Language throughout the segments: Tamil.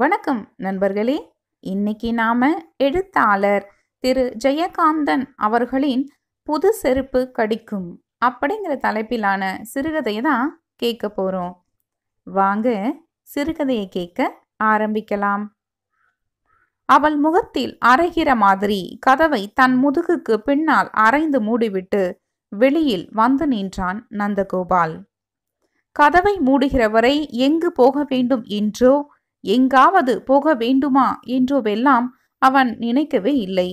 வணக்கம் நண்பர்களே இன்னைக்கு நாம எழுத்தாளர் திரு ஜெயகாந்தன் அவர்களின் புது செருப்பு கடிக்கும் அப்படிங்கிற தலைப்பிலான சிறுகதையை தான் கேட்க போகிறோம் வாங்க சிறுகதையை கேட்க ஆரம்பிக்கலாம் அவள் முகத்தில் அரைகிற மாதிரி கதவை தன் முதுகுக்கு பின்னால் அரைந்து மூடிவிட்டு வெளியில் வந்து நின்றான் நந்தகோபால் கதவை மூடுகிற வரை எங்கு போக வேண்டும் என்றோ எங்காவது போக வேண்டுமா என்றோவெல்லாம் அவன் நினைக்கவே இல்லை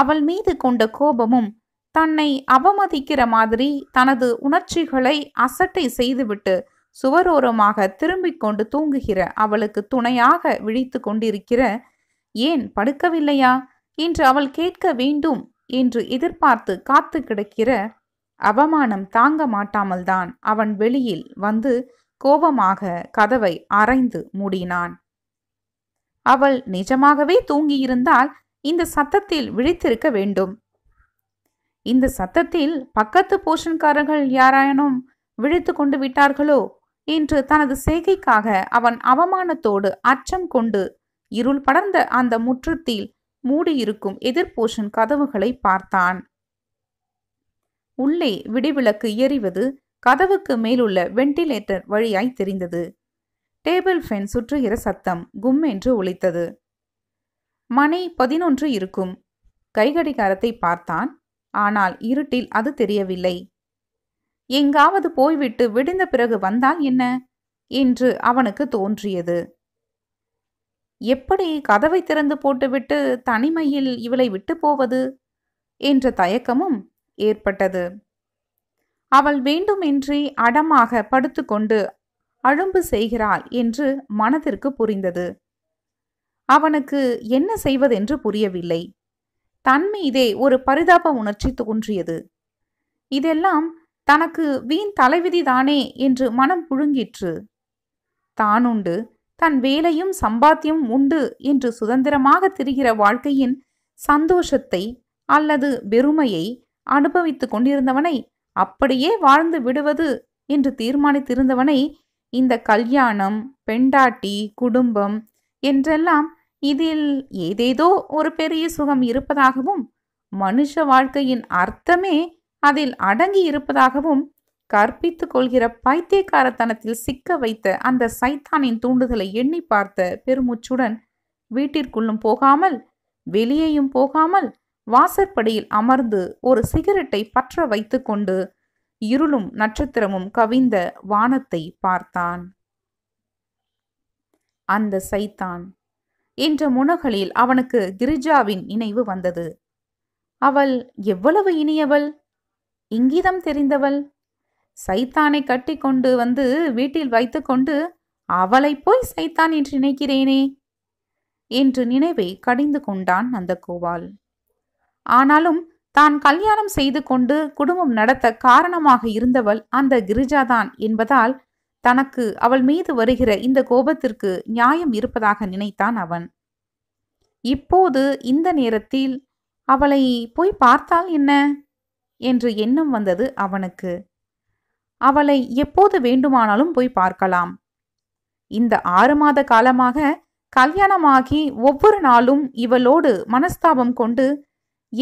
அவள் மீது கொண்ட கோபமும் தன்னை அவமதிக்கிற மாதிரி தனது உணர்ச்சிகளை அசட்டை செய்துவிட்டு சுவரோரமாக திரும்பிக் கொண்டு தூங்குகிற அவளுக்கு துணையாக விழித்து கொண்டிருக்கிற ஏன் படுக்கவில்லையா என்று அவள் கேட்க வேண்டும் என்று எதிர்பார்த்து காத்து கிடக்கிற அவமானம் தாங்க மாட்டாமல் தான் அவன் வெளியில் வந்து கோபமாக கதவை அரைந்து மூடினான் அவள் நிஜமாகவே தூங்கியிருந்தால் இந்த சத்தத்தில் விழித்திருக்க வேண்டும் இந்த சத்தத்தில் பக்கத்து போஷன்காரர்கள் யாராயனும் விழித்து கொண்டு விட்டார்களோ என்று தனது சேகைக்காக அவன் அவமானத்தோடு அச்சம் கொண்டு இருள் படர்ந்த அந்த முற்றத்தில் மூடியிருக்கும் எதிர்போஷன் கதவுகளை பார்த்தான் உள்ளே விடிவிளக்கு எறிவது கதவுக்கு மேலுள்ள வெண்டிலேட்டர் வழியாய் தெரிந்தது டேபிள் ஃபேன் சுற்றுகிற சத்தம் கும் என்று ஒழித்தது மனை பதினொன்று இருக்கும் கைகடிகாரத்தை பார்த்தான் ஆனால் இருட்டில் அது தெரியவில்லை எங்காவது போய்விட்டு விடிந்த பிறகு வந்தால் என்ன என்று அவனுக்கு தோன்றியது எப்படி கதவை திறந்து போட்டுவிட்டு தனிமையில் இவளை விட்டு போவது என்ற தயக்கமும் ஏற்பட்டது அவள் வேண்டுமென்றே அடமாக படுத்துக்கொண்டு அழும்பு செய்கிறாள் என்று மனதிற்கு புரிந்தது அவனுக்கு என்ன செய்வதென்று புரியவில்லை தன் மீதே ஒரு பரிதாப உணர்ச்சி தோன்றியது இதெல்லாம் தனக்கு வீண் தலைவிதிதானே என்று மனம் புழுங்கிற்று தானுண்டு தன் வேலையும் சம்பாத்தியம் உண்டு என்று சுதந்திரமாக திரிகிற வாழ்க்கையின் சந்தோஷத்தை அல்லது பெருமையை அனுபவித்துக் கொண்டிருந்தவனை அப்படியே வாழ்ந்து விடுவது என்று தீர்மானித்திருந்தவனை இந்த கல்யாணம் பெண்டாட்டி குடும்பம் என்றெல்லாம் இதில் ஏதேதோ ஒரு பெரிய சுகம் இருப்பதாகவும் மனுஷ வாழ்க்கையின் அர்த்தமே அதில் அடங்கி இருப்பதாகவும் கற்பித்து கொள்கிற பைத்தியக்காரத்தனத்தில் சிக்க வைத்த அந்த சைத்தானின் தூண்டுதலை எண்ணி பார்த்த பெருமூச்சுடன் வீட்டிற்குள்ளும் போகாமல் வெளியேயும் போகாமல் வாசற்படியில் அமர்ந்து ஒரு சிகரெட்டை பற்ற வைத்து கொண்டு இருளும் நட்சத்திரமும் கவிந்த வானத்தை பார்த்தான் அந்த சைத்தான் என்ற முனகலில் அவனுக்கு கிரிஜாவின் நினைவு வந்தது அவள் எவ்வளவு இனியவள் இங்கிதம் தெரிந்தவள் சைத்தானை கட்டி கொண்டு வந்து வீட்டில் வைத்துக்கொண்டு அவளை போய் சைத்தான் என்று நினைக்கிறேனே என்று நினைவை கடிந்து கொண்டான் கோவாள் ஆனாலும் தான் கல்யாணம் செய்து கொண்டு குடும்பம் நடத்த காரணமாக இருந்தவள் அந்த கிரிஜாதான் என்பதால் தனக்கு அவள் மீது வருகிற இந்த கோபத்திற்கு நியாயம் இருப்பதாக நினைத்தான் அவன் இப்போது இந்த நேரத்தில் அவளை போய் பார்த்தால் என்ன என்று எண்ணம் வந்தது அவனுக்கு அவளை எப்போது வேண்டுமானாலும் போய் பார்க்கலாம் இந்த ஆறு மாத காலமாக கல்யாணமாகி ஒவ்வொரு நாளும் இவளோடு மனஸ்தாபம் கொண்டு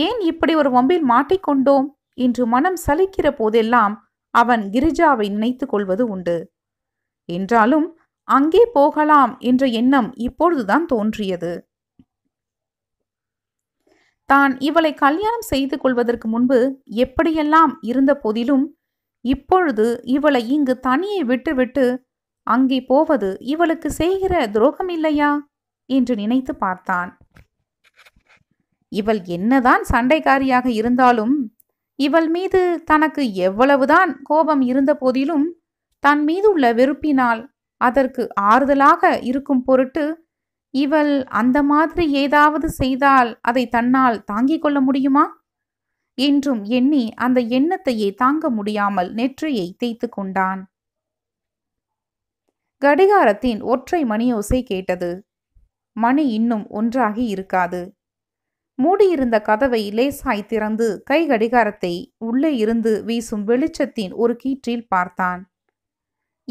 ஏன் இப்படி ஒரு வம்பில் மாட்டிக்கொண்டோம் என்று மனம் சலிக்கிற போதெல்லாம் அவன் கிரிஜாவை நினைத்து கொள்வது உண்டு என்றாலும் அங்கே போகலாம் என்ற எண்ணம் இப்பொழுதுதான் தோன்றியது தான் இவளை கல்யாணம் செய்து கொள்வதற்கு முன்பு எப்படியெல்லாம் இருந்த போதிலும் இப்பொழுது இவளை இங்கு தனியே விட்டுவிட்டு அங்கே போவது இவளுக்கு செய்கிற துரோகம் இல்லையா என்று நினைத்து பார்த்தான் இவள் என்னதான் சண்டைக்காரியாக இருந்தாலும் இவள் மீது தனக்கு எவ்வளவுதான் கோபம் இருந்த போதிலும் தன் மீது உள்ள வெறுப்பினால் அதற்கு ஆறுதலாக இருக்கும் பொருட்டு இவள் அந்த மாதிரி ஏதாவது செய்தால் அதை தன்னால் தாங்கிக் கொள்ள முடியுமா என்றும் எண்ணி அந்த எண்ணத்தையே தாங்க முடியாமல் நெற்றியை தேய்த்து கொண்டான் கடிகாரத்தின் ஒற்றை மணியோசை கேட்டது மணி இன்னும் ஒன்றாகி இருக்காது மூடியிருந்த கதவை லேசாய் திறந்து கை கடிகாரத்தை உள்ளே இருந்து வீசும் வெளிச்சத்தின் ஒரு கீற்றில் பார்த்தான்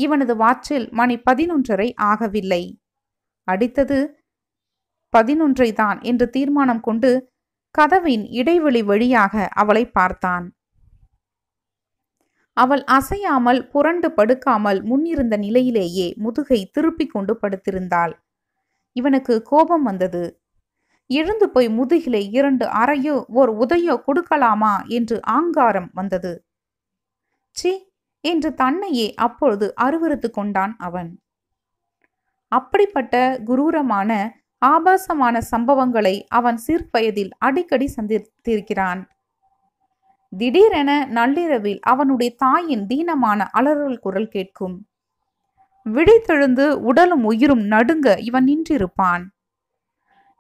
இவனது வாட்சில் மணி பதினொன்றரை ஆகவில்லை அடித்தது பதினொன்றை தான் என்று தீர்மானம் கொண்டு கதவின் இடைவெளி வழியாக அவளை பார்த்தான் அவள் அசையாமல் புரண்டு படுக்காமல் முன்னிருந்த நிலையிலேயே முதுகை திருப்பிக் கொண்டு படுத்திருந்தாள் இவனுக்கு கோபம் வந்தது எழுந்து போய் முதுகிலே இரண்டு அறையோ ஓர் உதையோ கொடுக்கலாமா என்று ஆங்காரம் வந்தது சி என்று தன்னையே அப்பொழுது அருவறுத்து கொண்டான் அவன் அப்படிப்பட்ட குரூரமான ஆபாசமான சம்பவங்களை அவன் சிற்பயதில் அடிக்கடி சந்தித்திருக்கிறான் திடீரென நள்ளிரவில் அவனுடைய தாயின் தீனமான அலறல் குரல் கேட்கும் விழித்தெழுந்து உடலும் உயிரும் நடுங்க இவன் நின்றிருப்பான்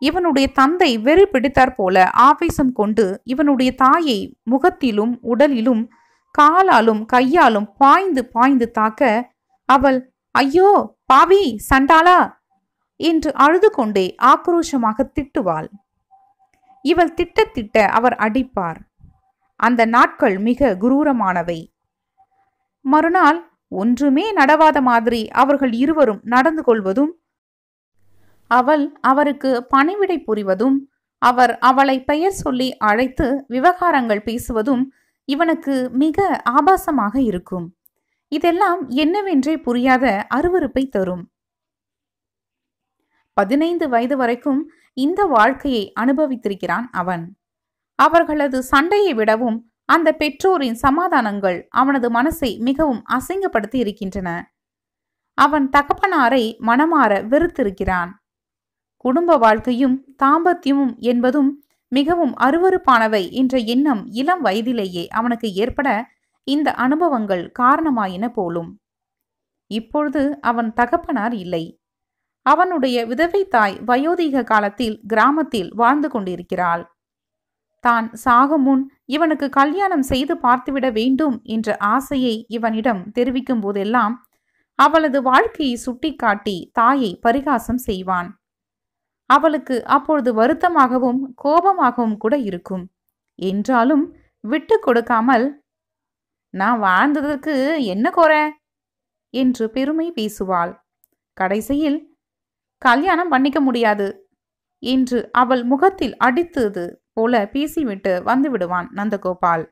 இவனுடைய தந்தை வெறி பிடித்தார் போல ஆவேசம் கொண்டு இவனுடைய தாயை முகத்திலும் உடலிலும் காலாலும் கையாலும் பாய்ந்து பாய்ந்து தாக்க அவள் ஐயோ பாவி சண்டாளா என்று அழுது கொண்டே ஆக்ரோஷமாக திட்டுவாள் இவள் திட்ட திட்ட அவர் அடிப்பார் அந்த நாட்கள் மிக குரூரமானவை மறுநாள் ஒன்றுமே நடவாத மாதிரி அவர்கள் இருவரும் நடந்து கொள்வதும் அவள் அவருக்கு பணிவிடை புரிவதும் அவர் அவளை பெயர் சொல்லி அழைத்து விவகாரங்கள் பேசுவதும் இவனுக்கு மிக ஆபாசமாக இருக்கும் இதெல்லாம் என்னவென்றே புரியாத அருவறுப்பை தரும் பதினைந்து வயது வரைக்கும் இந்த வாழ்க்கையை அனுபவித்திருக்கிறான் அவன் அவர்களது சண்டையை விடவும் அந்த பெற்றோரின் சமாதானங்கள் அவனது மனசை மிகவும் அசிங்கப்படுத்தி இருக்கின்றன அவன் தகப்பனாரை மனமாற வெறுத்திருக்கிறான் குடும்ப வாழ்க்கையும் தாம்பத்தியமும் என்பதும் மிகவும் அருவறுப்பானவை என்ற எண்ணம் இளம் வயதிலேயே அவனுக்கு ஏற்பட இந்த அனுபவங்கள் காரணமாயின போலும் இப்பொழுது அவன் தகப்பனார் இல்லை அவனுடைய விதவை தாய் வயோதிக காலத்தில் கிராமத்தில் வாழ்ந்து கொண்டிருக்கிறாள் தான் சாகுமுன் இவனுக்கு கல்யாணம் செய்து பார்த்துவிட வேண்டும் என்ற ஆசையை இவனிடம் தெரிவிக்கும் போதெல்லாம் அவளது வாழ்க்கையை சுட்டிக்காட்டி தாயை பரிகாசம் செய்வான் அவளுக்கு அப்பொழுது வருத்தமாகவும் கோபமாகவும் கூட இருக்கும் என்றாலும் விட்டு கொடுக்காமல் நான் வாழ்ந்ததற்கு என்ன குறை என்று பெருமை பேசுவாள் கடைசியில் கல்யாணம் பண்ணிக்க முடியாது என்று அவள் முகத்தில் அடித்தது போல பேசிவிட்டு வந்து விடுவான் நந்தகோபால்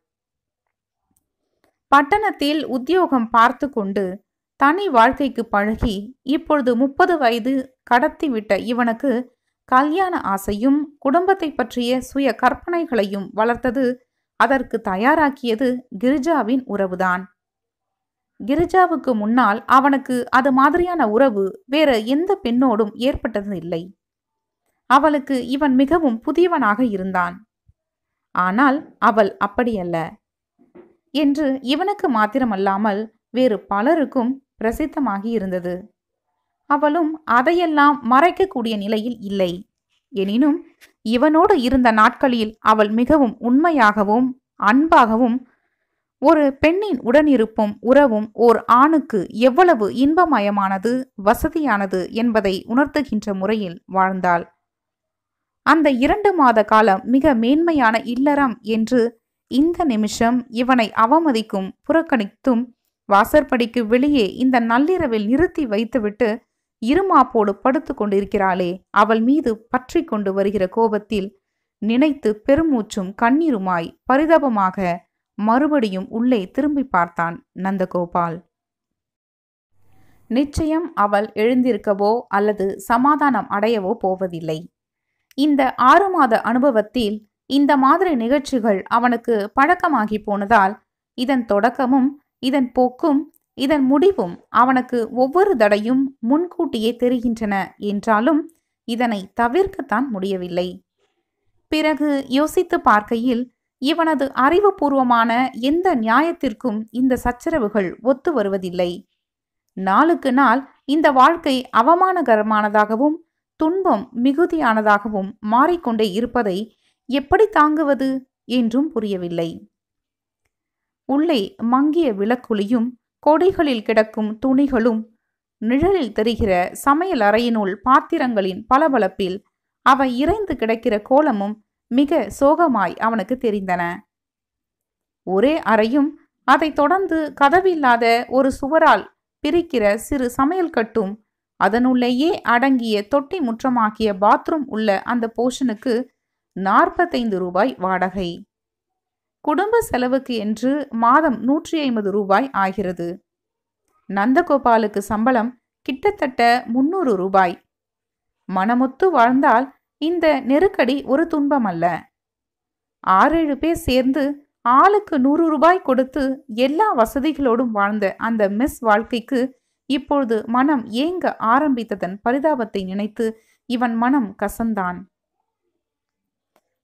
பட்டணத்தில் உத்தியோகம் பார்த்து கொண்டு தனி வாழ்க்கைக்கு பழகி இப்பொழுது முப்பது வயது கடத்திவிட்ட இவனுக்கு கல்யாண ஆசையும் குடும்பத்தை பற்றிய சுய கற்பனைகளையும் வளர்த்தது அதற்கு தயாராக்கியது கிரிஜாவின் உறவுதான் கிரிஜாவுக்கு முன்னால் அவனுக்கு அது மாதிரியான உறவு வேற எந்த பெண்ணோடும் ஏற்பட்டது இல்லை அவளுக்கு இவன் மிகவும் புதியவனாக இருந்தான் ஆனால் அவள் அப்படியல்ல என்று இவனுக்கு மாத்திரமல்லாமல் வேறு பலருக்கும் பிரசித்தமாகி இருந்தது அவளும் அதையெல்லாம் மறைக்கக்கூடிய நிலையில் இல்லை எனினும் இவனோடு இருந்த நாட்களில் அவள் மிகவும் உண்மையாகவும் அன்பாகவும் ஒரு பெண்ணின் உடனிருப்பும் உறவும் ஓர் ஆணுக்கு எவ்வளவு இன்பமயமானது வசதியானது என்பதை உணர்த்துகின்ற முறையில் வாழ்ந்தாள் அந்த இரண்டு மாத காலம் மிக மேன்மையான இல்லறம் என்று இந்த நிமிஷம் இவனை அவமதிக்கும் புறக்கணித்தும் வாசற்படிக்கு வெளியே இந்த நள்ளிரவில் நிறுத்தி வைத்துவிட்டு இருமாப்போடு படுத்து கொண்டிருக்கிறாளே அவள் மீது பற்றி கொண்டு வருகிற கோபத்தில் நினைத்து பெருமூச்சும் கண்ணீருமாய் பரிதாபமாக மறுபடியும் உள்ளே திரும்பி பார்த்தான் நந்தகோபால் நிச்சயம் அவள் எழுந்திருக்கவோ அல்லது சமாதானம் அடையவோ போவதில்லை இந்த ஆறு மாத அனுபவத்தில் இந்த மாதிரி நிகழ்ச்சிகள் அவனுக்கு பழக்கமாகி போனதால் இதன் தொடக்கமும் இதன் போக்கும் இதன் முடிவும் அவனுக்கு ஒவ்வொரு தடையும் முன்கூட்டியே தெரிகின்றன என்றாலும் இதனை தவிர்க்கத்தான் முடியவில்லை பிறகு யோசித்து பார்க்கையில் இவனது அறிவுபூர்வமான எந்த நியாயத்திற்கும் இந்த சச்சரவுகள் ஒத்து வருவதில்லை நாளுக்கு நாள் இந்த வாழ்க்கை அவமானகரமானதாகவும் துன்பம் மிகுதியானதாகவும் மாறிக்கொண்டே இருப்பதை எப்படி தாங்குவது என்றும் புரியவில்லை உள்ளே மங்கிய விளக்குலியும் கொடிகளில் கிடக்கும் துணிகளும் நிழலில் தெரிகிற சமையல் அறையினுள் பாத்திரங்களின் பளபளப்பில் அவை இறைந்து கிடக்கிற கோலமும் மிக சோகமாய் அவனுக்கு தெரிந்தன ஒரே அறையும் அதை தொடர்ந்து கதவில்லாத ஒரு சுவரால் பிரிக்கிற சிறு சமையல் கட்டும் அதனுள்ளேயே அடங்கிய தொட்டி முற்றமாக்கிய பாத்ரூம் உள்ள அந்த போஷனுக்கு நாற்பத்தைந்து ரூபாய் வாடகை குடும்ப செலவுக்கு என்று மாதம் நூற்றி ஐம்பது ரூபாய் ஆகிறது நந்தகோபாலுக்கு சம்பளம் கிட்டத்தட்ட முன்னூறு ரூபாய் மனமொத்து வாழ்ந்தால் இந்த நெருக்கடி ஒரு துன்பம் அல்ல ஆறேழு பேர் சேர்ந்து ஆளுக்கு நூறு ரூபாய் கொடுத்து எல்லா வசதிகளோடும் வாழ்ந்த அந்த மிஸ் வாழ்க்கைக்கு இப்பொழுது மனம் ஏங்க ஆரம்பித்ததன் பரிதாபத்தை நினைத்து இவன் மனம் கசந்தான்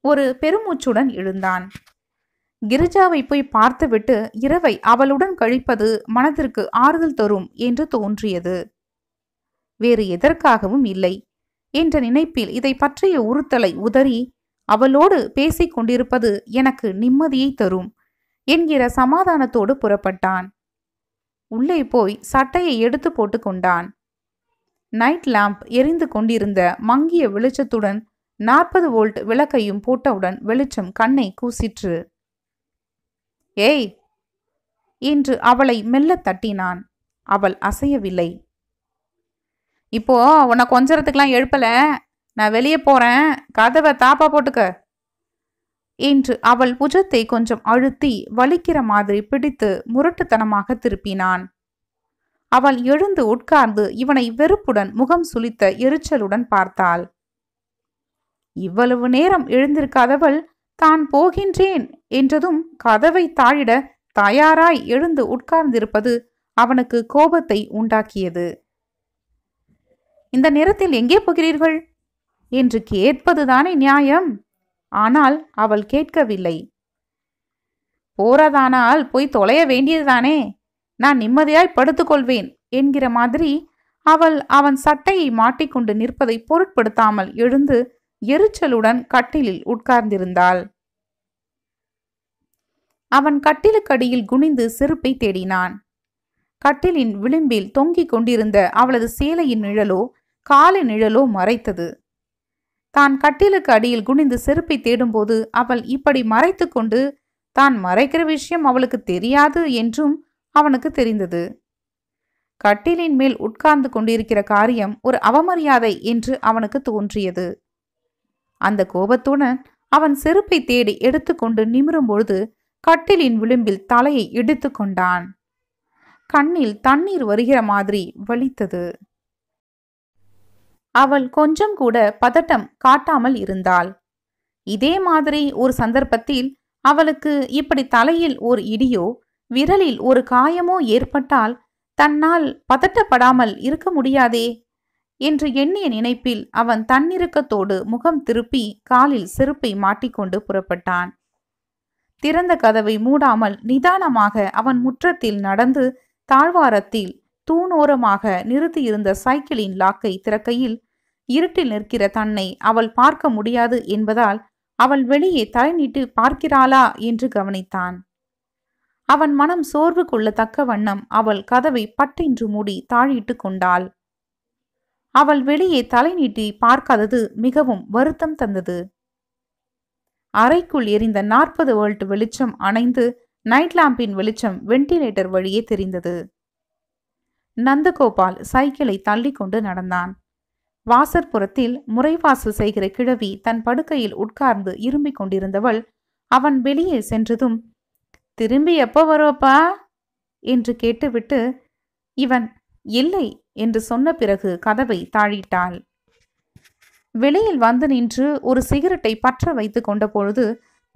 ஒரு பெருமூச்சுடன் எழுந்தான் கிரிஜாவை போய் பார்த்துவிட்டு இரவை அவளுடன் கழிப்பது மனதிற்கு ஆறுதல் தரும் என்று தோன்றியது வேறு எதற்காகவும் இல்லை என்ற நினைப்பில் இதை பற்றிய உறுத்தலை உதறி அவளோடு பேசிக் கொண்டிருப்பது எனக்கு நிம்மதியை தரும் என்கிற சமாதானத்தோடு புறப்பட்டான் உள்ளே போய் சட்டையை எடுத்து போட்டுக்கொண்டான் நைட் லேம்ப் எரிந்து கொண்டிருந்த மங்கிய வெளிச்சத்துடன் நாற்பது வோல்ட் விளக்கையும் போட்டவுடன் வெளிச்சம் கண்ணை கூசிற்று ஏய் என்று அவளை மெல்ல தட்டினான் அவள் அசையவில்லை இப்போ உன்னை கொஞ்சத்துக்கெல்லாம் எழுப்பல நான் வெளியே போறேன் கதவை தாப்பா போட்டுக்க என்று அவள் புஜத்தை கொஞ்சம் அழுத்தி வலிக்கிற மாதிரி பிடித்து முரட்டுத்தனமாக திருப்பினான் அவள் எழுந்து உட்கார்ந்து இவனை வெறுப்புடன் முகம் சுளித்த எரிச்சலுடன் பார்த்தாள் இவ்வளவு நேரம் எழுந்திருக்காதவள் தான் போகின்றேன் என்றதும் கதவை தாழிட தயாராய் எழுந்து உட்கார்ந்திருப்பது அவனுக்கு கோபத்தை உண்டாக்கியது இந்த நேரத்தில் எங்கே போகிறீர்கள் என்று கேட்பதுதானே நியாயம் ஆனால் அவள் கேட்கவில்லை போறதானால் போய் தொலைய வேண்டியதுதானே நான் நிம்மதியாய் படுத்துக்கொள்வேன் என்கிற மாதிரி அவள் அவன் சட்டையை மாட்டிக்கொண்டு நிற்பதை பொருட்படுத்தாமல் எழுந்து எரிச்சலுடன் கட்டிலில் உட்கார்ந்திருந்தாள் அவன் கட்டிலுக்கடியில் குனிந்து செருப்பை தேடினான் கட்டிலின் விளிம்பில் தொங்கிக் கொண்டிருந்த அவளது சேலையின் நிழலோ காலை நிழலோ மறைத்தது தான் கட்டிலுக்கு அடியில் குனிந்து செருப்பை தேடும்போது அவள் இப்படி மறைத்து கொண்டு தான் மறைக்கிற விஷயம் அவளுக்கு தெரியாது என்றும் அவனுக்கு தெரிந்தது கட்டிலின் மேல் உட்கார்ந்து கொண்டிருக்கிற காரியம் ஒரு அவமரியாதை என்று அவனுக்கு தோன்றியது அந்த கோபத்துடன் அவன் செருப்பை தேடி எடுத்துக்கொண்டு நிமிரும் பொழுது கட்டிலின் விளிம்பில் தலையை இடித்து கொண்டான் கண்ணில் தண்ணீர் வருகிற மாதிரி வலித்தது அவள் கொஞ்சம் கூட பதட்டம் காட்டாமல் இருந்தாள் இதே மாதிரி ஒரு சந்தர்ப்பத்தில் அவளுக்கு இப்படி தலையில் ஒரு இடியோ விரலில் ஒரு காயமோ ஏற்பட்டால் தன்னால் பதட்டப்படாமல் இருக்க முடியாதே என்று எண்ணிய நினைப்பில் அவன் தன்னிறுக்கத்தோடு முகம் திருப்பி காலில் செருப்பை மாட்டிக்கொண்டு புறப்பட்டான் திறந்த கதவை மூடாமல் நிதானமாக அவன் முற்றத்தில் நடந்து தாழ்வாரத்தில் தூணோரமாக நிறுத்தியிருந்த சைக்கிளின் லாக்கை திறக்கையில் இருட்டில் நிற்கிற தன்னை அவள் பார்க்க முடியாது என்பதால் அவள் வெளியே தலை நீட்டு பார்க்கிறாளா என்று கவனித்தான் அவன் மனம் சோர்வு கொள்ளத்தக்க வண்ணம் அவள் கதவை பட்டின்று மூடி தாழிட்டு கொண்டாள் அவள் வெளியே தலை நீட்டி பார்க்காதது மிகவும் வருத்தம் தந்தது அறைக்குள் எரிந்த நாற்பது வேல்ட் வெளிச்சம் அணைந்து நைட் லாம்பின் வெளிச்சம் வெண்டிலேட்டர் வழியே தெரிந்தது நந்தகோபால் சைக்கிளை தள்ளி கொண்டு நடந்தான் வாசற்புறத்தில் முறைவாசல் செய்கிற கிழவி தன் படுக்கையில் உட்கார்ந்து இரும்பிக் கொண்டிருந்தவள் அவன் வெளியே சென்றதும் திரும்பி எப்போ வருவப்பா என்று கேட்டுவிட்டு இவன் இல்லை என்று சொன்ன பிறகு கதவை தாழிட்டாள் வெளியில் வந்து நின்று ஒரு சிகரெட்டை பற்ற வைத்து கொண்ட பொழுது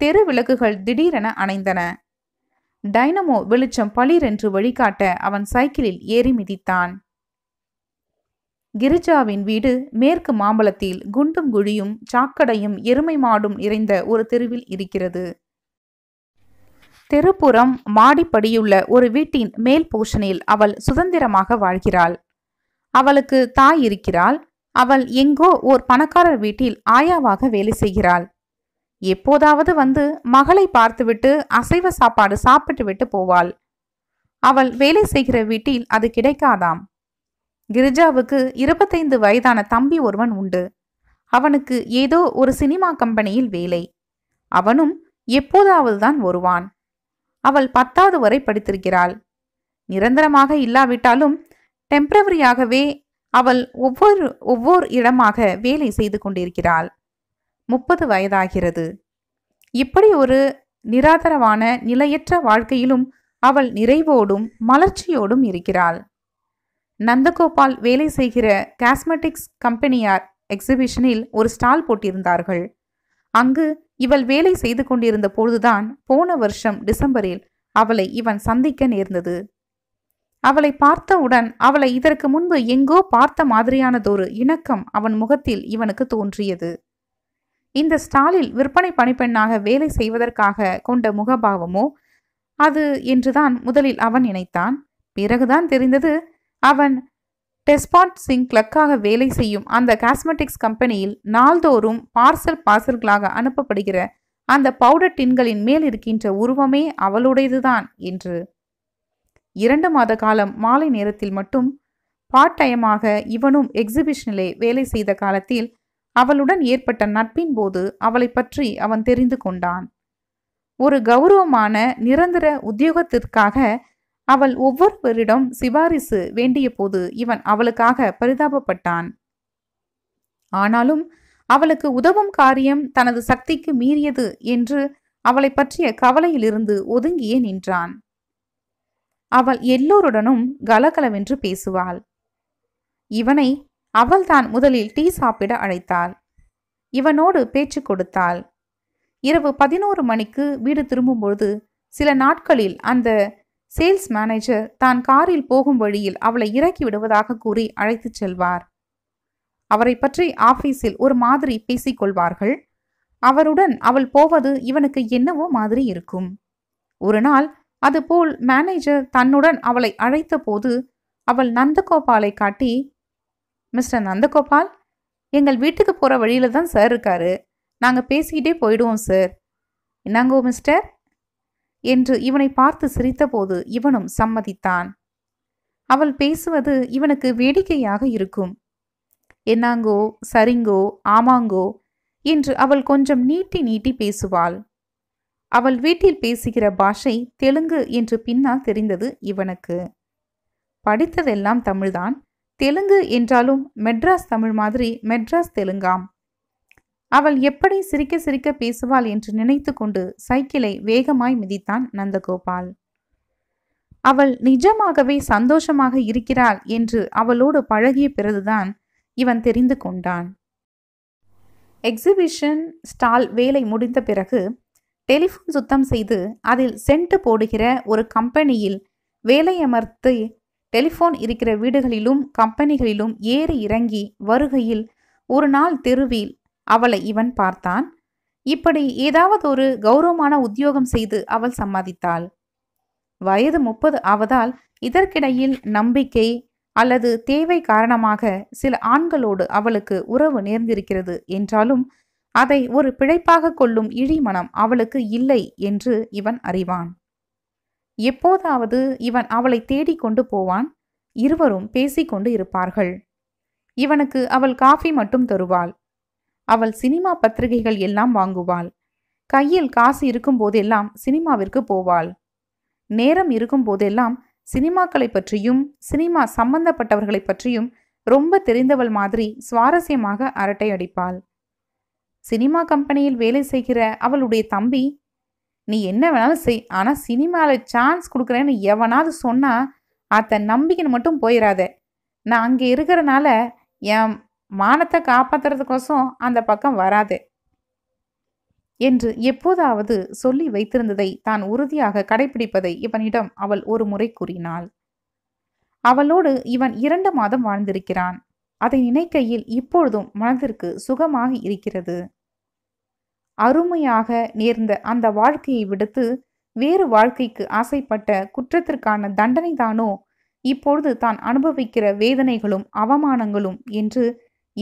தெரு விளக்குகள் திடீரென அணைந்தன டைனமோ வெளிச்சம் பளிரென்று வழிகாட்ட அவன் சைக்கிளில் ஏறி மிதித்தான் கிரிஜாவின் வீடு மேற்கு மாம்பலத்தில் குண்டும் குழியும் சாக்கடையும் எருமை மாடும் நிறைந்த ஒரு தெருவில் இருக்கிறது தெருப்புறம் மாடிப்படியுள்ள ஒரு வீட்டின் மேல் போஷனில் அவள் சுதந்திரமாக வாழ்கிறாள் அவளுக்கு தாய் இருக்கிறாள் அவள் எங்கோ ஓர் பணக்காரர் வீட்டில் ஆயாவாக வேலை செய்கிறாள் எப்போதாவது வந்து மகளை பார்த்துவிட்டு அசைவ சாப்பாடு சாப்பிட்டுவிட்டு போவாள் அவள் வேலை செய்கிற வீட்டில் அது கிடைக்காதாம் கிரிஜாவுக்கு இருபத்தைந்து வயதான தம்பி ஒருவன் உண்டு அவனுக்கு ஏதோ ஒரு சினிமா கம்பெனியில் வேலை அவனும் எப்போதாவது தான் வருவான் அவள் பத்தாவது வரை படித்திருக்கிறாள் நிரந்தரமாக இல்லாவிட்டாலும் டெம்பரவரியாகவே அவள் ஒவ்வொரு ஒவ்வொரு இடமாக வேலை செய்து கொண்டிருக்கிறாள் முப்பது வயதாகிறது இப்படி ஒரு நிராதரவான நிலையற்ற வாழ்க்கையிலும் அவள் நிறைவோடும் மலர்ச்சியோடும் இருக்கிறாள் நந்தகோபால் வேலை செய்கிற காஸ்மெட்டிக்ஸ் கம்பெனியார் எக்ஸிபிஷனில் ஒரு ஸ்டால் போட்டிருந்தார்கள் அங்கு இவள் வேலை செய்து கொண்டிருந்த பொழுதுதான் போன வருஷம் டிசம்பரில் அவளை இவன் சந்திக்க நேர்ந்தது அவளை பார்த்தவுடன் அவளை இதற்கு முன்பு எங்கோ பார்த்த மாதிரியானதொரு இணக்கம் அவன் முகத்தில் இவனுக்கு தோன்றியது இந்த ஸ்டாலில் விற்பனை பணிப்பெண்ணாக வேலை செய்வதற்காக கொண்ட முகபாவமோ அது என்றுதான் முதலில் அவன் நினைத்தான் பிறகுதான் தெரிந்தது அவன் டெஸ்பாட் சிங் கிளக்காக வேலை செய்யும் அந்த காஸ்மெட்டிக்ஸ் கம்பெனியில் நாள்தோறும் பார்சல் பார்சல்களாக அனுப்பப்படுகிற அந்த பவுடர் டின்களின் மேல் இருக்கின்ற உருவமே அவளுடையதுதான் என்று இரண்டு மாத காலம் மாலை நேரத்தில் மட்டும் பார்ட் டைமாக இவனும் எக்ஸிபிஷனிலே வேலை செய்த காலத்தில் அவளுடன் ஏற்பட்ட நட்பின் போது அவளை பற்றி அவன் தெரிந்து கொண்டான் ஒரு கௌரவமான நிரந்தர உத்தியோகத்திற்காக அவள் ஒவ்வொருவரிடம் சிபாரிசு வேண்டிய போது இவன் அவளுக்காக பரிதாபப்பட்டான் ஆனாலும் அவளுக்கு உதவும் காரியம் தனது சக்திக்கு மீறியது என்று அவளை பற்றிய கவலையிலிருந்து ஒதுங்கியே நின்றான் அவள் எல்லோருடனும் கலகலவென்று பேசுவாள் இவனை அவள் தான் முதலில் டீ சாப்பிட அழைத்தாள் இவனோடு பேச்சு கொடுத்தாள் இரவு பதினோரு மணிக்கு வீடு திரும்பும்பொழுது சில நாட்களில் அந்த சேல்ஸ் மேனேஜர் தான் காரில் போகும் வழியில் அவளை இறக்கி விடுவதாக கூறி அழைத்துச் செல்வார் அவரை பற்றி ஆபீஸில் ஒரு மாதிரி பேசிக்கொள்வார்கள் அவருடன் அவள் போவது இவனுக்கு என்னவோ மாதிரி இருக்கும் ஒரு நாள் அதுபோல் மேனேஜர் தன்னுடன் அவளை அழைத்த போது அவள் நந்தகோபாலை காட்டி மிஸ்டர் நந்தகோபால் எங்கள் வீட்டுக்கு போகிற வழியில தான் சார் இருக்காரு நாங்கள் பேசிக்கிட்டே போயிடுவோம் சார் என்னங்கோ மிஸ்டர் என்று இவனை பார்த்து சிரித்தபோது இவனும் சம்மதித்தான் அவள் பேசுவது இவனுக்கு வேடிக்கையாக இருக்கும் என்னாங்கோ சரிங்கோ ஆமாங்கோ என்று அவள் கொஞ்சம் நீட்டி நீட்டி பேசுவாள் அவள் வீட்டில் பேசுகிற பாஷை தெலுங்கு என்று பின்னால் தெரிந்தது இவனுக்கு படித்ததெல்லாம் தமிழ்தான் தெலுங்கு என்றாலும் மெட்ராஸ் தமிழ் மாதிரி மெட்ராஸ் தெலுங்காம் அவள் எப்படி சிரிக்க சிரிக்க பேசுவாள் என்று நினைத்து கொண்டு சைக்கிளை வேகமாய் மிதித்தான் நந்தகோபால் அவள் நிஜமாகவே சந்தோஷமாக இருக்கிறாள் என்று அவளோடு பழகிய பிறகுதான் இவன் தெரிந்து கொண்டான் எக்ஸிபிஷன் ஸ்டால் வேலை முடிந்த பிறகு டெலிஃபோன் சுத்தம் செய்து அதில் சென்ட் போடுகிற ஒரு கம்பெனியில் வேலையமர்த்து டெலிஃபோன் இருக்கிற வீடுகளிலும் கம்பெனிகளிலும் ஏறி இறங்கி வருகையில் ஒரு நாள் தெருவில் அவளை இவன் பார்த்தான் இப்படி ஏதாவது ஒரு கௌரவமான உத்தியோகம் செய்து அவள் சம்மதித்தாள் வயது முப்பது ஆவதால் இதற்கிடையில் நம்பிக்கை அல்லது தேவை காரணமாக சில ஆண்களோடு அவளுக்கு உறவு நேர்ந்திருக்கிறது என்றாலும் அதை ஒரு பிழைப்பாக கொள்ளும் இழிமனம் அவளுக்கு இல்லை என்று இவன் அறிவான் எப்போதாவது இவன் அவளை தேடிக் கொண்டு போவான் இருவரும் பேசிக்கொண்டு இருப்பார்கள் இவனுக்கு அவள் காஃபி மட்டும் தருவாள் அவள் சினிமா பத்திரிகைகள் எல்லாம் வாங்குவாள் கையில் காசு இருக்கும் போதெல்லாம் சினிமாவிற்கு போவாள் நேரம் இருக்கும் போதெல்லாம் சினிமாக்களை பற்றியும் சினிமா சம்பந்தப்பட்டவர்களை பற்றியும் ரொம்ப தெரிந்தவள் மாதிரி சுவாரஸ்யமாக அரட்டை அடிப்பாள் சினிமா கம்பெனியில் வேலை செய்கிற அவளுடைய தம்பி நீ என்ன வேணாலும் செய் ஆனால் சினிமாவில் சான்ஸ் கொடுக்குறேன்னு எவனாவது சொன்னால் அத்தை நம்பிக்கை மட்டும் போயிடாத நான் அங்கே இருக்கிறனால என் மானத்தை காப்பாற்றுறதுக்கோசம் அந்த பக்கம் வராது என்று எப்போதாவது சொல்லி வைத்திருந்ததை தான் உறுதியாக கடைபிடிப்பதை இவனிடம் அவள் ஒரு முறை கூறினாள் அவளோடு இவன் இரண்டு மாதம் வாழ்ந்திருக்கிறான் அதை நினைக்கையில் இப்பொழுதும் மனதிற்கு சுகமாக இருக்கிறது அருமையாக நேர்ந்த அந்த வாழ்க்கையை விடுத்து வேறு வாழ்க்கைக்கு ஆசைப்பட்ட குற்றத்திற்கான தண்டனை தானோ இப்பொழுது தான் அனுபவிக்கிற வேதனைகளும் அவமானங்களும் என்று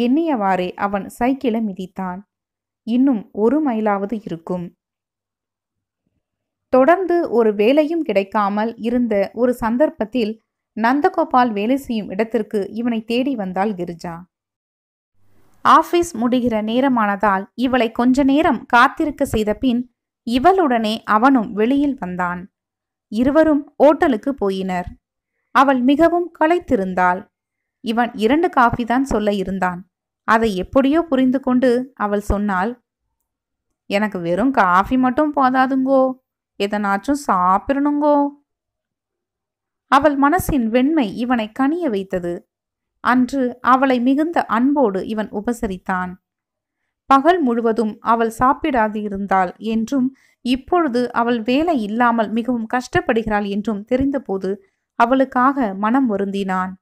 எண்ணியவாறே அவன் சைக்கிளை மிதித்தான் இன்னும் ஒரு மைலாவது இருக்கும் தொடர்ந்து ஒரு வேலையும் கிடைக்காமல் இருந்த ஒரு சந்தர்ப்பத்தில் நந்தகோபால் வேலை செய்யும் இடத்திற்கு இவனை தேடி வந்தாள் கிரிஜா ஆபீஸ் முடிகிற நேரமானதால் இவளை கொஞ்ச நேரம் காத்திருக்க செய்த பின் இவளுடனே அவனும் வெளியில் வந்தான் இருவரும் ஓட்டலுக்கு போயினர் அவள் மிகவும் களைத்திருந்தாள் இவன் இரண்டு காஃபி தான் சொல்ல இருந்தான் அதை எப்படியோ புரிந்து கொண்டு அவள் சொன்னாள் எனக்கு வெறும் காஃபி மட்டும் போதாதுங்கோ எதனாச்சும் சாப்பிடணுங்கோ அவள் மனசின் வெண்மை இவனை கனிய வைத்தது அன்று அவளை மிகுந்த அன்போடு இவன் உபசரித்தான் பகல் முழுவதும் அவள் சாப்பிடாது இருந்தாள் என்றும் இப்பொழுது அவள் வேலை இல்லாமல் மிகவும் கஷ்டப்படுகிறாள் என்றும் தெரிந்தபோது அவளுக்காக மனம் வருந்தினான்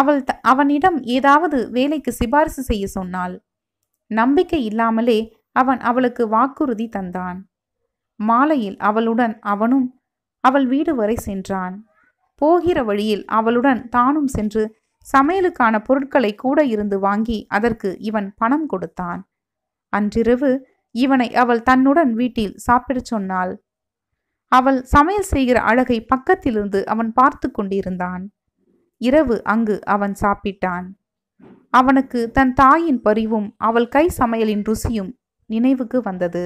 அவள் அவனிடம் ஏதாவது வேலைக்கு சிபாரிசு செய்ய சொன்னாள் நம்பிக்கை இல்லாமலே அவன் அவளுக்கு வாக்குறுதி தந்தான் மாலையில் அவளுடன் அவனும் அவள் வீடு வரை சென்றான் போகிற வழியில் அவளுடன் தானும் சென்று சமையலுக்கான பொருட்களை கூட இருந்து வாங்கி அதற்கு இவன் பணம் கொடுத்தான் அன்றிரவு இவனை அவள் தன்னுடன் வீட்டில் சாப்பிடச் சொன்னாள் அவள் சமையல் செய்கிற அழகை பக்கத்திலிருந்து அவன் பார்த்து கொண்டிருந்தான் இரவு அங்கு அவன் சாப்பிட்டான் அவனுக்கு தன் தாயின் பரிவும் அவள் கை சமையலின் ருசியும் நினைவுக்கு வந்தது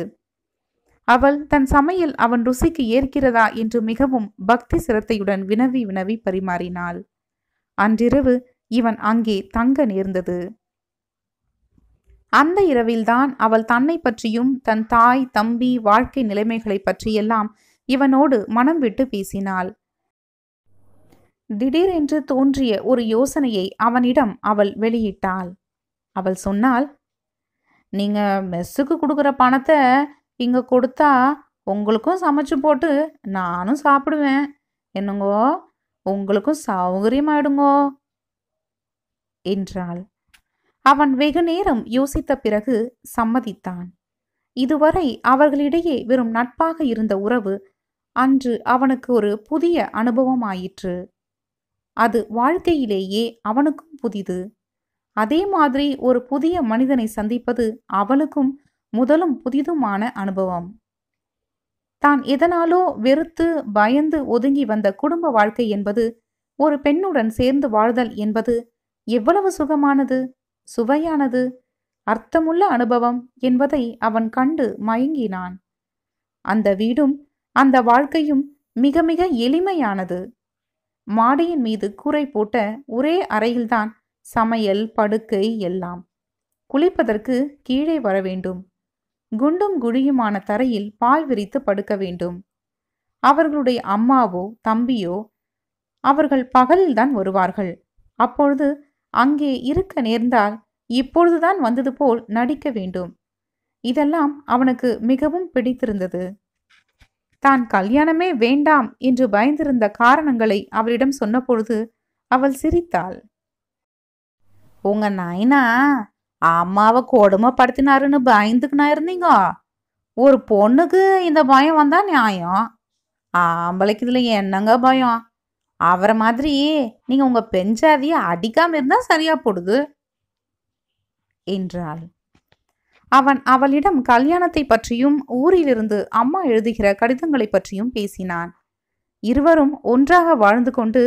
அவள் தன் சமையல் அவன் ருசிக்கு ஏற்கிறதா என்று மிகவும் பக்தி சிரத்தையுடன் வினவி வினவி பரிமாறினாள் அன்றிரவு இவன் அங்கே தங்க நேர்ந்தது அந்த இரவில்தான் அவள் தன்னை பற்றியும் தன் தாய் தம்பி வாழ்க்கை நிலைமைகளை பற்றியெல்லாம் இவனோடு மனம் விட்டு பேசினாள் திடீரென்று தோன்றிய ஒரு யோசனையை அவனிடம் அவள் வெளியிட்டாள் அவள் சொன்னாள் நீங்க மெஸ்ஸுக்கு கொடுக்குற பணத்தை இங்கே கொடுத்தா உங்களுக்கும் சமைச்சு போட்டு நானும் சாப்பிடுவேன் என்னங்கோ உங்களுக்கும் சௌகரியமாயிடுங்கோ என்றாள் அவன் வெகு நேரம் யோசித்த பிறகு சம்மதித்தான் இதுவரை அவர்களிடையே வெறும் நட்பாக இருந்த உறவு அன்று அவனுக்கு ஒரு புதிய அனுபவமாயிற்று அது வாழ்க்கையிலேயே அவனுக்கும் புதிது அதே மாதிரி ஒரு புதிய மனிதனை சந்திப்பது அவளுக்கும் முதலும் புதிதுமான அனுபவம் தான் எதனாலோ வெறுத்து பயந்து ஒதுங்கி வந்த குடும்ப வாழ்க்கை என்பது ஒரு பெண்ணுடன் சேர்ந்து வாழ்தல் என்பது எவ்வளவு சுகமானது சுவையானது அர்த்தமுள்ள அனுபவம் என்பதை அவன் கண்டு மயங்கினான் அந்த வீடும் அந்த வாழ்க்கையும் மிக மிக எளிமையானது மாடியின் மீது கூரை போட்ட ஒரே அறையில்தான் சமையல் படுக்கை எல்லாம் குளிப்பதற்கு கீழே வர வேண்டும் குண்டும் குழியுமான தரையில் பால் விரித்து படுக்க வேண்டும் அவர்களுடைய அம்மாவோ தம்பியோ அவர்கள் பகலில்தான் வருவார்கள் அப்பொழுது அங்கே இருக்க நேர்ந்தால் இப்பொழுதுதான் வந்தது போல் நடிக்க வேண்டும் இதெல்லாம் அவனுக்கு மிகவும் பிடித்திருந்தது தான் கல்யாணமே வேண்டாம் என்று பயந்திருந்த காரணங்களை அவளிடம் சொன்னபொழுது அவள் சிரித்தாள் உங்க நாயனா அம்மாவை கொடுமைப்படுத்தினாருன்னு பயந்துக்குனா இருந்தீங்க ஒரு பொண்ணுக்கு இந்த பயம் வந்தா நியாயம் ஆம்பளைக்கு இதில் என்னங்க பயம் அவரை மாதிரி நீங்கள் உங்கள் பெஞ்சாதியை அடிக்காமல் இருந்தால் சரியா போடுது என்றாள் அவன் அவளிடம் கல்யாணத்தை பற்றியும் ஊரிலிருந்து அம்மா எழுதுகிற கடிதங்களை பற்றியும் பேசினான் இருவரும் ஒன்றாக வாழ்ந்து கொண்டு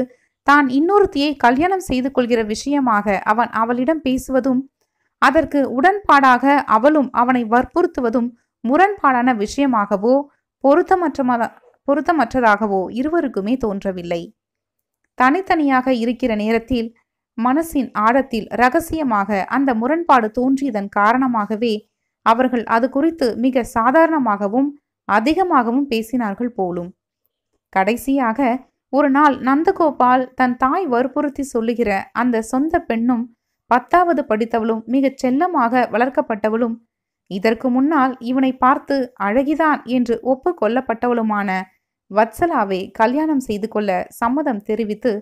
தான் இன்னொருத்தியை கல்யாணம் செய்து கொள்கிற விஷயமாக அவன் அவளிடம் பேசுவதும் அதற்கு உடன்பாடாக அவளும் அவனை வற்புறுத்துவதும் முரண்பாடான விஷயமாகவோ பொருத்தமற்ற பொருத்தமற்றதாகவோ இருவருக்குமே தோன்றவில்லை தனித்தனியாக இருக்கிற நேரத்தில் மனசின் ஆழத்தில் ரகசியமாக அந்த முரண்பாடு தோன்றியதன் காரணமாகவே அவர்கள் அது குறித்து மிக சாதாரணமாகவும் அதிகமாகவும் பேசினார்கள் போலும் கடைசியாக ஒரு நாள் நந்தகோபால் தன் தாய் வற்புறுத்தி சொல்லுகிற அந்த சொந்த பெண்ணும் பத்தாவது படித்தவளும் மிகச் செல்லமாக வளர்க்கப்பட்டவளும் இதற்கு முன்னால் இவனை பார்த்து அழகிதான் என்று ஒப்புக்கொள்ளப்பட்டவளுமான வத்சலாவை கல்யாணம் செய்து கொள்ள சம்மதம் தெரிவித்து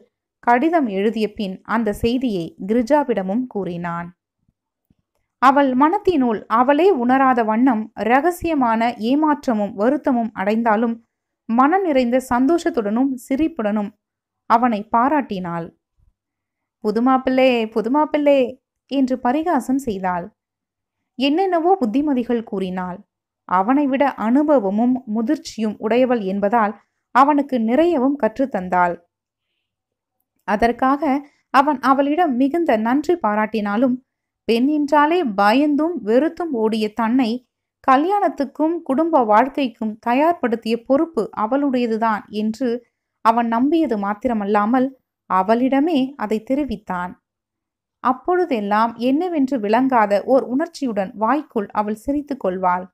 கடிதம் எழுதிய பின் அந்த செய்தியை கிரிஜாவிடமும் கூறினான் அவள் மனத்தினுள் அவளே உணராத வண்ணம் ரகசியமான ஏமாற்றமும் வருத்தமும் அடைந்தாலும் மனம் நிறைந்த சந்தோஷத்துடனும் சிரிப்புடனும் அவனை பாராட்டினாள் புதுமாப்பிள்ளே புதுமாப்பிள்ளே என்று பரிகாசம் செய்தாள் என்னென்னவோ புத்திமதிகள் கூறினாள் அவனை விட அனுபவமும் முதிர்ச்சியும் உடையவள் என்பதால் அவனுக்கு நிறையவும் கற்றுத்தந்தாள் அதற்காக அவன் அவளிடம் மிகுந்த நன்றி பாராட்டினாலும் பெண் என்றாலே பயந்தும் வெறுத்தும் ஓடிய தன்னை கல்யாணத்துக்கும் குடும்ப வாழ்க்கைக்கும் தயார்படுத்திய பொறுப்பு அவளுடையதுதான் என்று அவன் நம்பியது மாத்திரமல்லாமல் அவளிடமே அதை தெரிவித்தான் அப்பொழுதெல்லாம் என்னவென்று விளங்காத ஓர் உணர்ச்சியுடன் வாய்க்குள் அவள் சிரித்து கொள்வாள்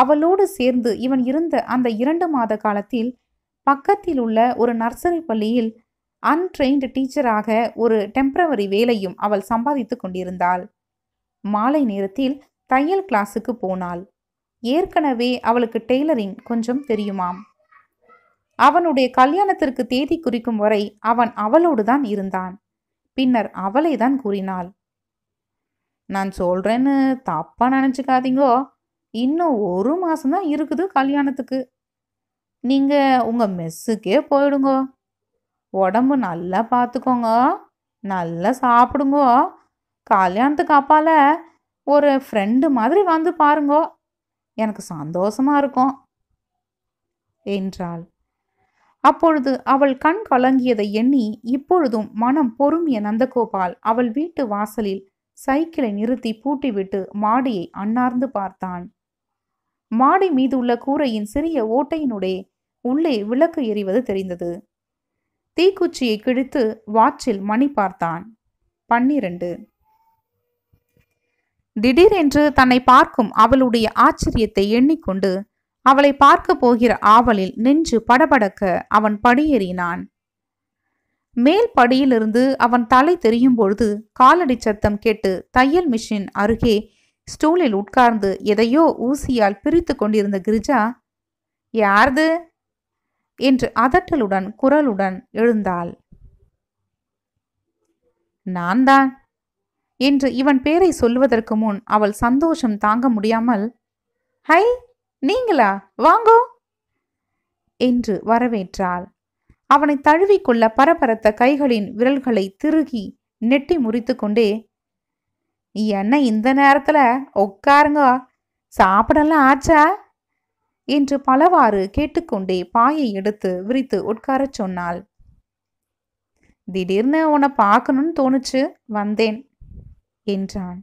அவளோடு சேர்ந்து இவன் இருந்த அந்த இரண்டு மாத காலத்தில் பக்கத்தில் உள்ள ஒரு நர்சரி பள்ளியில் அன்ட்ரெயின்டு டீச்சராக ஒரு டெம்பரவரி வேலையும் அவள் சம்பாதித்து கொண்டிருந்தாள் மாலை நேரத்தில் தையல் கிளாஸுக்கு போனாள் ஏற்கனவே அவளுக்கு டெய்லரிங் கொஞ்சம் தெரியுமாம் அவனுடைய கல்யாணத்திற்கு தேதி குறிக்கும் வரை அவன் அவளோடு தான் இருந்தான் பின்னர் அவளை தான் கூறினாள் நான் சொல்றேன்னு தப்பா நினச்சிக்காதீங்கோ இன்னும் ஒரு மாசம்தான் இருக்குது கல்யாணத்துக்கு நீங்க உங்க மெஸ்ஸுக்கே போயிடுங்கோ உடம்பு நல்லா பார்த்துக்கோங்க நல்லா சாப்பிடுங்கோ கல்யாணத்துக்கு அப்பால ஒரு ஃப்ரெண்டு மாதிரி வந்து பாருங்கோ எனக்கு சந்தோஷமா இருக்கும் என்றாள் அப்பொழுது அவள் கண் கலங்கியதை எண்ணி இப்பொழுதும் மனம் பொறுமிய நந்தகோபால் அவள் வீட்டு வாசலில் சைக்கிளை நிறுத்தி பூட்டிவிட்டு மாடியை அன்னார்ந்து பார்த்தான் மாடி மீது உள்ள கூரையின் சிறிய ஓட்டையினுடைய உள்ளே விளக்கு எரிவது தெரிந்தது தீக்குச்சியை கிழித்து வாட்சில் மணி பார்த்தான் பன்னிரண்டு திடீரென்று தன்னை பார்க்கும் அவளுடைய ஆச்சரியத்தை எண்ணிக்கொண்டு அவளை பார்க்க போகிற ஆவலில் நெஞ்சு படபடக்க அவன் படியேறினான் மேல் படியிலிருந்து அவன் தலை தெரியும் பொழுது காலடி சத்தம் கேட்டு தையல் மிஷின் அருகே ஸ்டூலில் உட்கார்ந்து எதையோ ஊசியால் பிரித்து கொண்டிருந்த கிரிஜா யார்து என்று அதட்டலுடன் குரலுடன் எழுந்தாள் நான் தான் என்று இவன் பேரை சொல்வதற்கு முன் அவள் சந்தோஷம் தாங்க முடியாமல் ஹை நீங்களா வாங்கோ என்று வரவேற்றாள் அவனை தழுவிக்கொள்ள பரபரத்த கைகளின் விரல்களை திருகி நெட்டி முறித்து கொண்டே என்ன இந்த நேரத்துல உட்காருங்க சாப்பிடலாம் ஆச்சா என்று பலவாறு கேட்டுக்கொண்டே பாயை எடுத்து விரித்து உட்காரச் சொன்னாள் திடீர்னு உன்னை பார்க்கணும்னு தோணுச்சு வந்தேன் என்றான்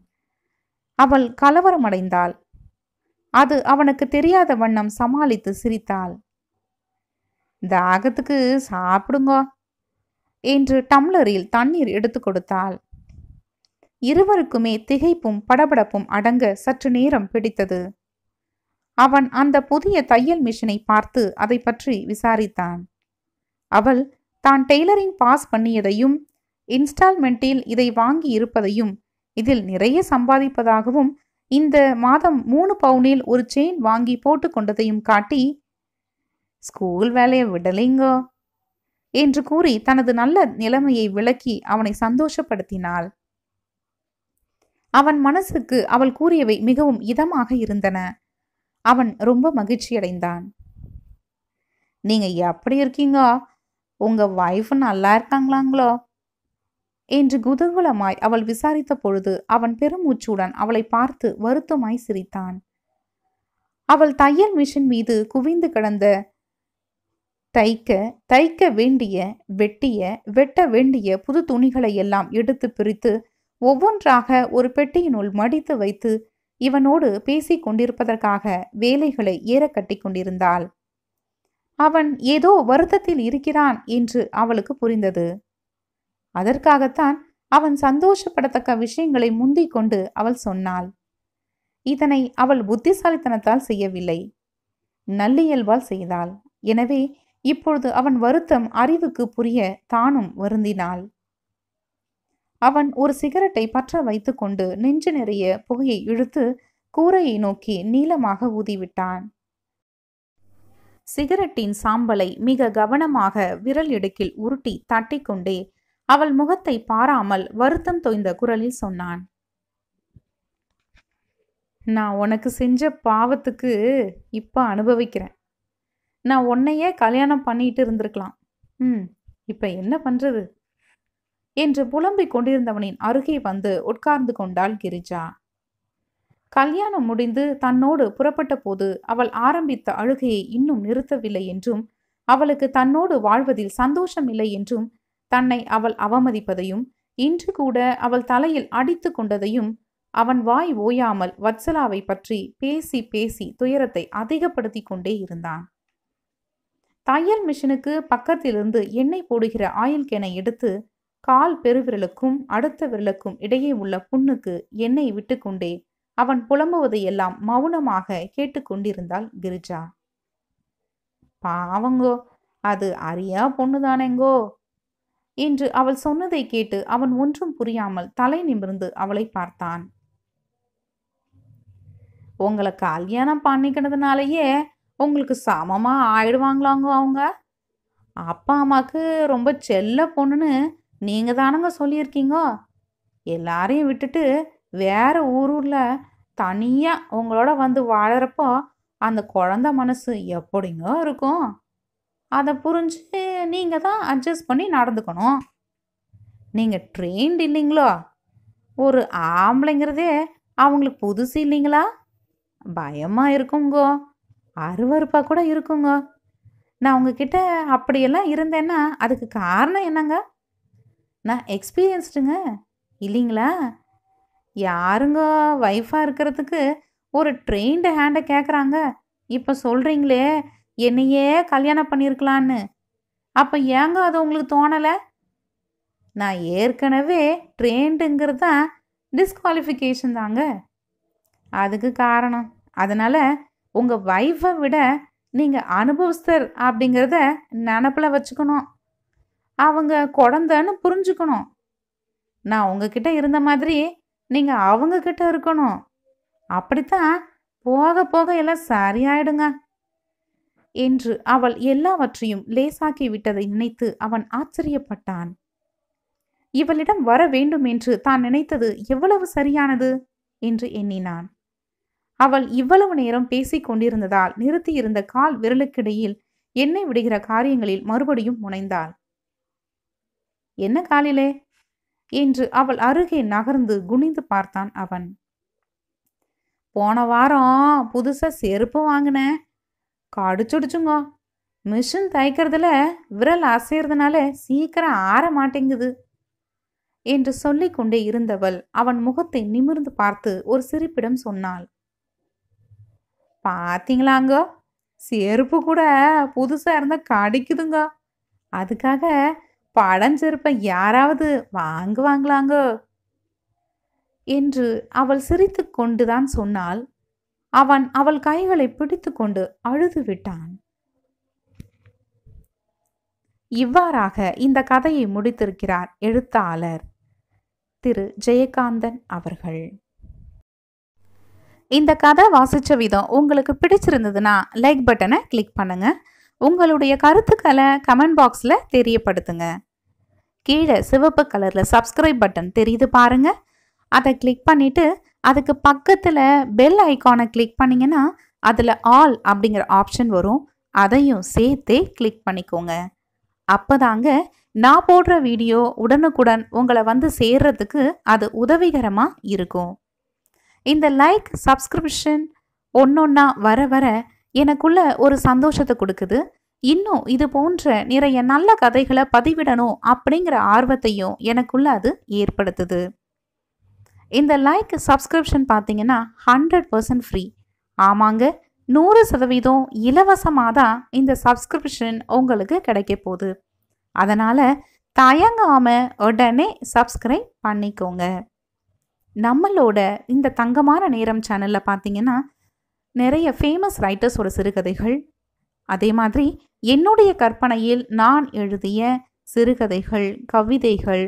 அவள் கலவரமடைந்தாள் அது அவனுக்கு தெரியாத வண்ணம் சமாளித்து சிரித்தாள் தாகத்துக்கு சாப்பிடுங்க என்று டம்ளரில் தண்ணீர் எடுத்து கொடுத்தாள் இருவருக்குமே திகைப்பும் படபடப்பும் அடங்க சற்று நேரம் பிடித்தது அவன் அந்த புதிய தையல் மிஷினை பார்த்து அதை பற்றி விசாரித்தான் அவள் தான் டெய்லரிங் பாஸ் பண்ணியதையும் இன்ஸ்டால்மெண்ட்டில் இதை வாங்கி இருப்பதையும் இதில் நிறைய சம்பாதிப்பதாகவும் இந்த மாதம் மூணு பவுனில் ஒரு செயின் வாங்கி போட்டு கொண்டதையும் காட்டி ஸ்கூல் வேலையை விடலைங்கோ என்று கூறி தனது நல்ல நிலைமையை விளக்கி அவனை சந்தோஷப்படுத்தினாள் அவன் மனசுக்கு அவள் கூறியவை மிகவும் இதமாக இருந்தன அவன் ரொம்ப மகிழ்ச்சியடைந்தான் நீங்க எப்படி இருக்கீங்க உங்க வைஃப் நல்லா இருக்காங்களாங்களோ என்று குதூகலமாய் அவள் விசாரித்த பொழுது அவன் பெருமூச்சுடன் அவளை பார்த்து வருத்தமாய் சிரித்தான் அவள் தையல் மிஷின் மீது குவிந்து கிடந்த தைக்க தைக்க வேண்டிய வெட்டிய வெட்ட வேண்டிய புது துணிகளை எல்லாம் எடுத்து பிரித்து ஒவ்வொன்றாக ஒரு பெட்டியினுள் மடித்து வைத்து இவனோடு பேசி கொண்டிருப்பதற்காக வேலைகளை ஏற கட்டி கொண்டிருந்தாள் அவன் ஏதோ வருத்தத்தில் இருக்கிறான் என்று அவளுக்கு புரிந்தது அதற்காகத்தான் அவன் சந்தோஷப்படத்தக்க விஷயங்களை முந்திக் கொண்டு அவள் சொன்னாள் இதனை அவள் புத்திசாலித்தனத்தால் செய்யவில்லை நல்லியல்பால் செய்தாள் எனவே இப்பொழுது அவன் வருத்தம் அறிவுக்கு புரிய தானும் வருந்தினாள் அவன் ஒரு சிகரெட்டை பற்ற வைத்துக்கொண்டு நெஞ்சு நிறைய புகையை இழுத்து கூரையை நோக்கி நீளமாக ஊதிவிட்டான் சிகரெட்டின் சாம்பலை மிக கவனமாக விரல் இடுக்கில் உருட்டி தட்டிக்கொண்டே அவள் முகத்தை பாராமல் வருத்தம் தோய்ந்த குரலில் சொன்னான் நான் உனக்கு செஞ்ச பாவத்துக்கு இப்போ அனுபவிக்கிறேன் நான் உன்னையே கல்யாணம் பண்ணிட்டு இருந்திருக்கலாம் ம் இப்போ என்ன பண்ணுறது என்று புலம்பிக் கொண்டிருந்தவனின் அருகே வந்து உட்கார்ந்து கொண்டாள் கிரிஜா கல்யாணம் முடிந்து தன்னோடு புறப்பட்ட போது அவள் ஆரம்பித்த அழுகையை இன்னும் நிறுத்தவில்லை என்றும் அவளுக்கு தன்னோடு வாழ்வதில் சந்தோஷம் இல்லை என்றும் தன்னை அவள் அவமதிப்பதையும் இன்று கூட அவள் தலையில் அடித்து கொண்டதையும் அவன் வாய் ஓயாமல் வத்சலாவை பற்றி பேசி பேசி துயரத்தை அதிகப்படுத்தி கொண்டே இருந்தான் தையல் மிஷினுக்கு பக்கத்திலிருந்து எண்ணெய் போடுகிற ஆயில் கேனை எடுத்து கால் பெருவிரலுக்கும் அடுத்த விரலுக்கும் இடையே உள்ள புண்ணுக்கு எண்ணெய் விட்டுக்கொண்டே அவன் புலம்புவதையெல்லாம் மௌனமாக கேட்டுக்கொண்டிருந்தாள் கிரிஜா பாவங்கோ அது அறியா பொண்ணுதானேங்கோ என்று அவள் சொன்னதை கேட்டு அவன் ஒன்றும் புரியாமல் தலை நிமிர்ந்து அவளை பார்த்தான் உங்களை கல்யாணம் பண்ணிக்கினதுனாலயே உங்களுக்கு சமமாக ஆயிடுவாங்களாங்க அவங்க அப்பா அம்மாவுக்கு ரொம்ப செல்ல பொண்ணுன்னு நீங்கள் தானங்க சொல்லியிருக்கீங்க எல்லாரையும் விட்டுட்டு வேற ஊரூரில் தனியாக உங்களோட வந்து வாழறப்போ அந்த குழந்த மனசு எப்படிங்க இருக்கும் அதை புரிஞ்சு நீங்கள் தான் அட்ஜஸ்ட் பண்ணி நடந்துக்கணும் நீங்கள் ட்ரெயின்டு இல்லைங்களோ ஒரு ஆம்பளைங்கிறதே அவங்களுக்கு புதுசு இல்லைங்களா பயமாக இருக்குங்கோ அருவறுப்பாக கூட இருக்குங்க நான் உங்ககிட்ட அப்படியெல்லாம் இருந்தேன்னா அதுக்கு காரணம் என்னங்க நான் எக்ஸ்பீரியன்ஸ்டுங்க இல்லைங்களா யாருங்க ஒய்ஃபாக இருக்கிறதுக்கு ஒரு ட்ரெயின்டு ஹேண்டை கேட்குறாங்க இப்போ சொல்கிறீங்களே என்னையே கல்யாணம் பண்ணியிருக்கலான்னு அப்போ ஏங்க அது உங்களுக்கு தோணலை நான் ஏற்கனவே ட்ரெயின்டுங்கிறது தான் டிஸ்குவாலிஃபிகேஷன் தாங்க அதுக்கு காரணம் அதனால் உங்கள் வைஃபை விட நீங்கள் அனுபவஸ்தர் அப்படிங்கிறத நினப்பில் வச்சுக்கணும் அவங்க குழந்தன்னு புரிஞ்சுக்கணும் நான் உங்ககிட்ட இருந்த மாதிரி நீங்கள் அவங்கக்கிட்ட இருக்கணும் அப்படித்தான் போக போக எல்லாம் சரியாயிடுங்க என்று அவள் எல்லாவற்றையும் லேசாக்கி விட்டதை நினைத்து அவன் ஆச்சரியப்பட்டான் இவளிடம் வர வேண்டும் என்று தான் நினைத்தது எவ்வளவு சரியானது என்று எண்ணினான் அவள் இவ்வளவு நேரம் பேசிக் கொண்டிருந்ததால் நிறுத்தியிருந்த கால் விரலுக்கிடையில் எண்ணெய் விடுகிற காரியங்களில் மறுபடியும் முனைந்தாள் என்ன காலிலே என்று அவள் அருகே நகர்ந்து குனிந்து பார்த்தான் அவன் போன வாரம் புதுசா செருப்பு வாங்கினேன் கடிச்சுடுச்சுங்க மிஷின் தைக்கிறதுல விரல் அசைறதுனால சீக்கிரம் ஆற மாட்டேங்குது என்று சொல்லிக்கொண்டே இருந்தவள் அவன் முகத்தை நிமிர்ந்து பார்த்து ஒரு சிரிப்பிடம் சொன்னாள் பாத்தீங்களாங்க செருப்பு கூட புதுசா இருந்தால் கடிக்குதுங்க அதுக்காக பழஞ்செருப்பை யாராவது வாங்குவாங்களாங்க என்று அவள் சிரித்து கொண்டுதான் சொன்னாள் அவன் அவள் கைகளை பிடித்து கொண்டு அழுது விட்டான் இவ்வாறாக இந்த கதையை முடித்திருக்கிறார் எழுத்தாளர் திரு ஜெயகாந்தன் அவர்கள் இந்த கதை வாசித்த விதம் உங்களுக்கு பிடிச்சிருந்ததுன்னா லைக் பட்டனை கிளிக் பண்ணுங்க உங்களுடைய கருத்துக்களை கமெண்ட் பாக்ஸில் தெரியப்படுத்துங்க கீழே சிவப்பு கலரில் சப்ஸ்கிரைப் பட்டன் தெரியுது பாருங்க அதை கிளிக் பண்ணிவிட்டு அதுக்கு பக்கத்தில் பெல் ஐக்கானை கிளிக் பண்ணிங்கன்னா அதில் ஆல் அப்படிங்கிற ஆப்ஷன் வரும் அதையும் சேர்த்தே கிளிக் பண்ணிக்கோங்க அப்போதாங்க நான் போடுற வீடியோ உடனுக்குடன் உங்களை வந்து சேர்றதுக்கு அது உதவிகரமாக இருக்கும் இந்த லைக் சப்ஸ்கிரிப்ஷன் ஒன்றா வர வர எனக்குள்ள ஒரு சந்தோஷத்தை கொடுக்குது இன்னும் இது போன்ற நிறைய நல்ல கதைகளை பதிவிடணும் அப்படிங்கிற ஆர்வத்தையும் எனக்குள்ள அது ஏற்படுத்துது இந்த லைக் சப்ஸ்கிரிப்ஷன் பார்த்தீங்கன்னா ஹண்ட்ரட் பர்சன்ட் ஃப்ரீ ஆமாங்க நூறு சதவீதம் இலவசமாக தான் இந்த சப்ஸ்கிரிப்ஷன் உங்களுக்கு கிடைக்க போகுது அதனால் தயங்காமல் உடனே சப்ஸ்கிரைப் பண்ணிக்கோங்க நம்மளோட இந்த தங்கமான நேரம் சேனலில் பார்த்தீங்கன்னா நிறைய ஃபேமஸ் ரைட்டர்ஸோட சிறுகதைகள் அதே மாதிரி என்னுடைய கற்பனையில் நான் எழுதிய சிறுகதைகள் கவிதைகள்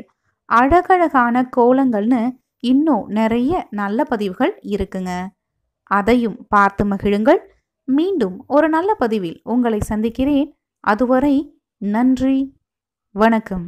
அழகழகான கோலங்கள்னு இன்னும் நிறைய நல்ல பதிவுகள் இருக்குங்க அதையும் பார்த்து மகிழுங்கள் மீண்டும் ஒரு நல்ல பதிவில் உங்களை சந்திக்கிறேன் அதுவரை நன்றி வணக்கம்